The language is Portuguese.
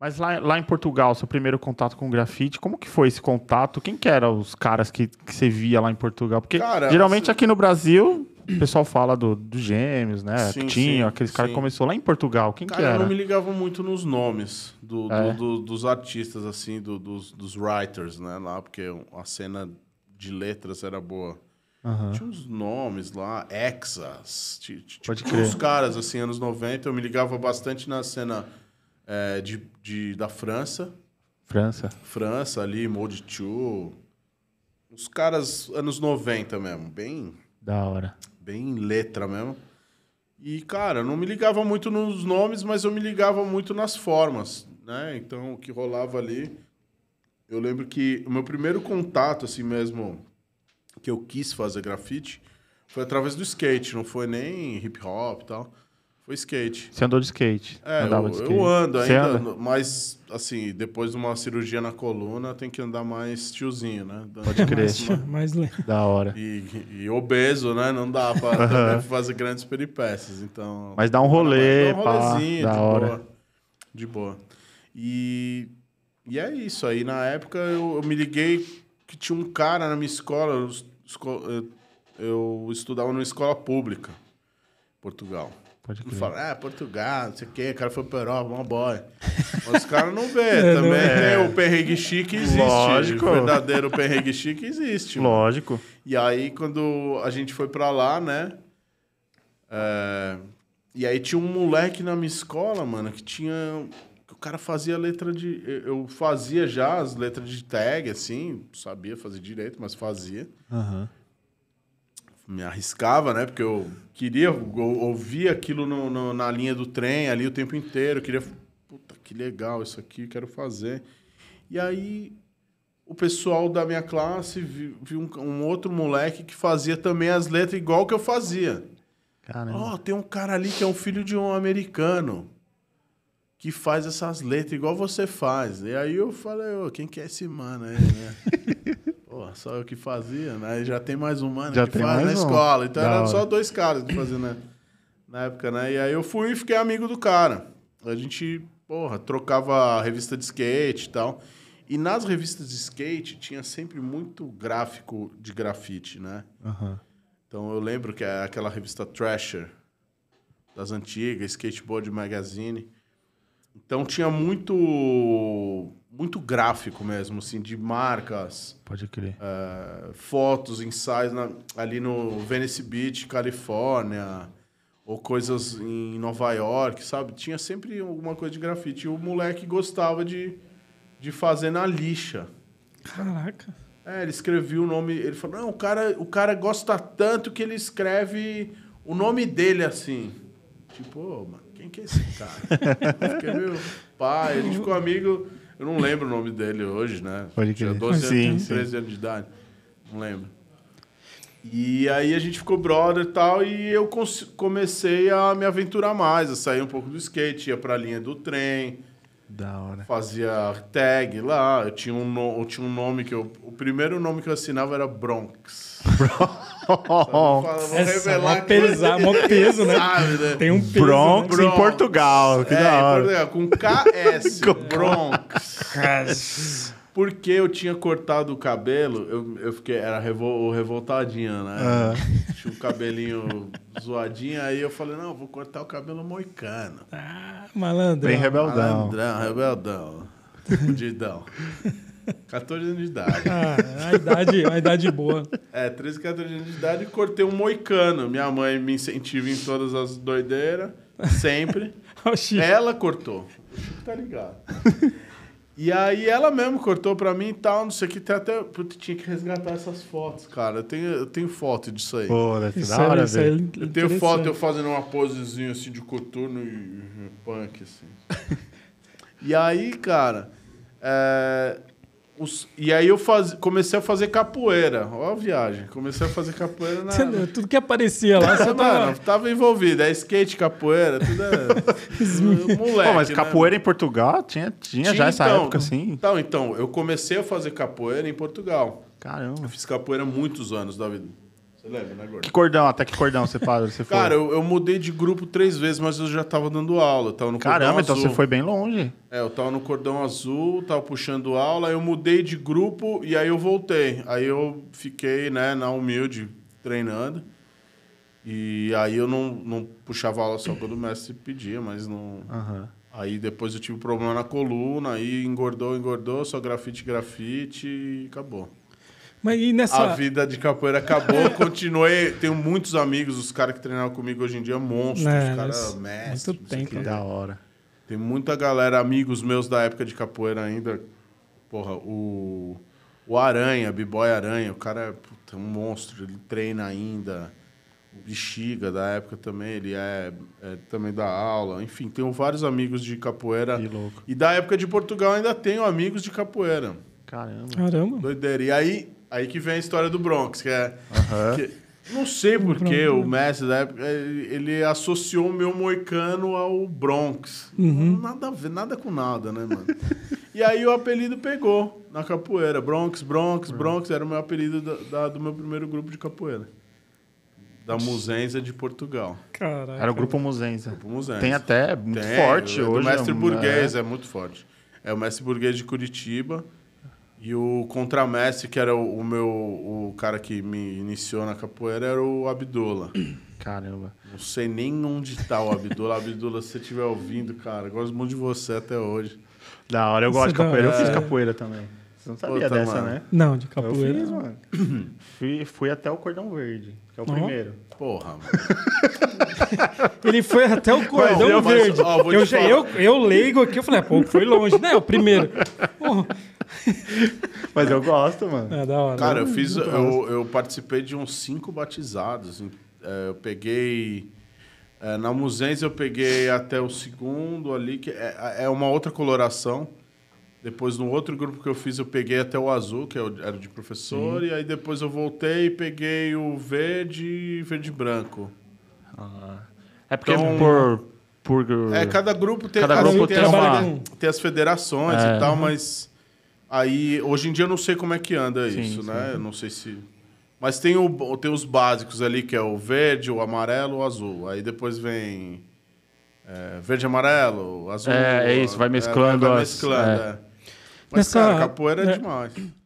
Mas lá, lá em Portugal, seu primeiro contato com o grafite, como que foi esse contato? Quem que eram os caras que, que você via lá em Portugal? Porque Cara, geralmente você... aqui no Brasil, o pessoal fala do, do Gêmeos, né? Sim, Tinha, aqueles caras que começou lá em Portugal. Quem Cara, que era? eu não me ligava muito nos nomes do, é. do, dos artistas, assim, dos, dos writers, né? Lá, porque a cena de letras era boa. Uhum. Tinha uns nomes lá, Exas. Tipo, Pode crer. uns caras, assim, anos 90. Eu me ligava bastante na cena é, de, de, da França. França? França, ali, Mode 2. Os caras anos 90 mesmo, bem... Da hora. Bem letra mesmo. E, cara, eu não me ligava muito nos nomes, mas eu me ligava muito nas formas, né? Então, o que rolava ali... Eu lembro que o meu primeiro contato, assim mesmo, que eu quis fazer grafite, foi através do skate, não foi nem hip hop e tal. Foi skate. Você andou de skate? É, andava eu, de skate. eu ando Você ainda, anda? mas assim, depois de uma cirurgia na coluna, tem que andar mais tiozinho, né? Pode crer. mais, mais Da hora. E, e, obeso, né? Não dá pra fazer grandes peripécias, então... Mas dá um rolê, dá um da de hora. Boa, de boa. E, e é isso aí. Na época, eu, eu me liguei que tinha um cara na minha escola, eu, eu estudava numa escola pública, Portugal. Pode crer. Fala, ah, Portugal, não sei o quê, o cara foi pra Europa, uma boy. Os caras não vê é, também. Não é. O perrengue chique existe. Lógico. O verdadeiro perrengue chique existe. Lógico. Mano. E aí, quando a gente foi pra lá, né? É... E aí tinha um moleque na minha escola, mano, que tinha... O cara fazia letra de... Eu fazia já as letras de tag, assim. Sabia fazer direito, mas fazia. Aham. Uhum me arriscava, né? Porque eu queria ouvir aquilo no, no, na linha do trem ali o tempo inteiro. Eu queria, puta, que legal isso aqui, quero fazer. E aí o pessoal da minha classe viu, um, um, outro moleque que fazia também as letras igual que eu fazia. Ó, oh, tem um cara ali que é um filho de um americano que faz essas letras igual você faz. E aí eu falei, oh, quem que é esse mano aí, né? só eu que fazia, né? E já tem mais um mano já que faz na um. escola. Então era só dois caras que faziam né? na época, né? E aí eu fui e fiquei amigo do cara. A gente, porra, trocava revista de skate e tal. E nas revistas de skate tinha sempre muito gráfico de grafite, né? Uhum. Então eu lembro que é aquela revista Thrasher, das antigas, Skateboard Magazine. Então tinha muito muito gráfico mesmo, assim, de marcas. Pode crer. É, fotos, ensaios na, ali no Venice Beach, Califórnia, ou coisas em Nova York, sabe? Tinha sempre alguma coisa de grafite. E o moleque gostava de, de fazer na lixa. Caraca. É, ele escrevia o nome. Ele falou: não, o cara, o cara gosta tanto que ele escreve o nome dele assim. Tipo, oh, mano quem que é esse cara? eu fiquei meu pai, a gente ficou amigo, eu não lembro o nome dele hoje, né? Pode crer. Tinha 12 sim, anos, sim. 13 anos de idade, não lembro. E aí a gente ficou brother e tal, e eu comecei a me aventurar mais, a sair um pouco do skate, ia pra linha do trem. Da hora. Fazia tag lá, eu tinha um, no, eu tinha um nome que eu... O primeiro nome que eu assinava era Bronx. Bronx. É revelar. mó, pesa, é mó peso, né? Sabe, né? Tem um peso. Bronx, né? em Portugal. Que é, da hora. Portugal, com KS. Bronx. Porque eu tinha cortado o cabelo, eu, eu fiquei, era revol, revoltadinha, né? Ah. Tinha o um cabelinho zoadinho, aí eu falei, não, vou cortar o cabelo moicano. Ah, malandrão. Bem rebeldão. Malandrão, rebeldão. Fudidão. 14 anos de idade. Ah, a idade, a idade boa. É, 13, 14 anos de idade, cortei um moicano. Minha mãe me incentiva em todas as doideiras, sempre. ela cortou. Tá ligado. E aí ela mesmo cortou pra mim e tal, não sei o que. Tem até, tinha que resgatar essas fotos, cara. Eu tenho, eu tenho foto disso aí. Pô, deve ser é- velho. É eu tenho foto eu fazendo uma posezinha assim de coturno e punk, assim. e aí, cara, é, os, e aí eu faz, comecei a fazer capoeira. Ó a viagem. Comecei a fazer capoeira na. Entendeu? Tudo que aparecia lá, você tava... tava envolvido. É skate, capoeira, tudo é. Moleque. Pô, mas né? capoeira né? em Portugal tinha, tinha, tinha já essa então, época, assim. Então, então, eu comecei a fazer capoeira em Portugal. Caramba. Eu fiz capoeira muitos anos da vida. Você lembra, né, Gordo? Que cordão, até que cordão você, parou, você foi? Cara, eu, eu mudei de grupo três vezes, mas eu já tava dando aula. tava no Caramba, então azul. você foi bem longe. É, eu tava no cordão azul, tava puxando aula, eu mudei de grupo e aí eu voltei. Aí eu fiquei, né, na humilde, treinando. E aí eu não, não puxava aula só quando o mestre pedia, mas não. Uhum. Aí depois eu tive problema na coluna, aí engordou, engordou, só grafite, grafite e acabou. Mas e nessa... A vida de capoeira acabou, continuei. Tenho muitos amigos, os caras que treinaram comigo hoje em dia, monstros, é, os caras mestres. Muito tempo. Que né? da hora. Tem muita galera, amigos meus da época de capoeira ainda. Porra, o, o Aranha, B-Boy Aranha, o cara é puta, um monstro, ele treina ainda. O Bexiga, da época também, ele é, é também da aula. Enfim, tenho vários amigos de capoeira. Que louco. E da época de Portugal ainda tenho amigos de capoeira. Caramba. Caramba. Doideira. E aí, Aí que vem a história do Bronx, que é. Uhum. Que, não sei porque o Messi da época é, ele associou o meu moicano ao Bronx. Uhum. Nada a ver, nada com nada, né, mano? e aí o apelido pegou na capoeira. Bronx, Bronx, Bronx era o meu apelido da, da, do meu primeiro grupo de capoeira. Da Muzenza de Portugal. Caraca. Era o grupo Muzenza. Grupo Tem até, muito Tem, forte é hoje. O mestre é, burguês né? é muito forte. É o mestre burguês de Curitiba. E o contramestre, que era o, meu o cara que me iniciou na capoeira, era o Abdola. Caramba. Não sei nem onde tá o Abdola. Abdola, se você estiver ouvindo, cara, gosto muito de você até hoje. Da hora, eu gosto de é capoeira. Eu fiz é. capoeira também. Você não sabia Puta, dessa, mano. né? Não, de capoeira. Eu fiz, mano. fui, fui até o cordão verde, que é o primeiro. Porra, mano. Ele foi até o cordão mas, verde. Mas, ó, eu, já, eu, eu leigo aqui, eu falei, ah, pô, foi longe, né? O primeiro. Porra. Mas eu gosto, mano. É da hora. Cara, eu, eu fiz. Eu, eu, participei de uns cinco batizados. É, eu peguei. É, na Musens eu peguei até o segundo ali, que é, é uma outra coloração. Depois, no outro grupo que eu fiz, eu peguei até o azul, que é era de professor, Sim. e aí depois eu voltei e peguei o verde e verde branco. Ah. É porque então, por, por. É, cada grupo tem, cada grupo tem, tem, as, uma... tem as federações é. e tal, mas. Aí, hoje em dia eu não sei como é que anda sim, isso, sim. né? Eu não sei se. Mas tem, o, tem os básicos ali, que é o verde, o amarelo, o azul. Aí depois vem é, verde, amarelo, azul. É, é isso, vai é, mesclando. É, vai mesclando, as... é. Mas, Nessa... cara, capoeira é, é demais.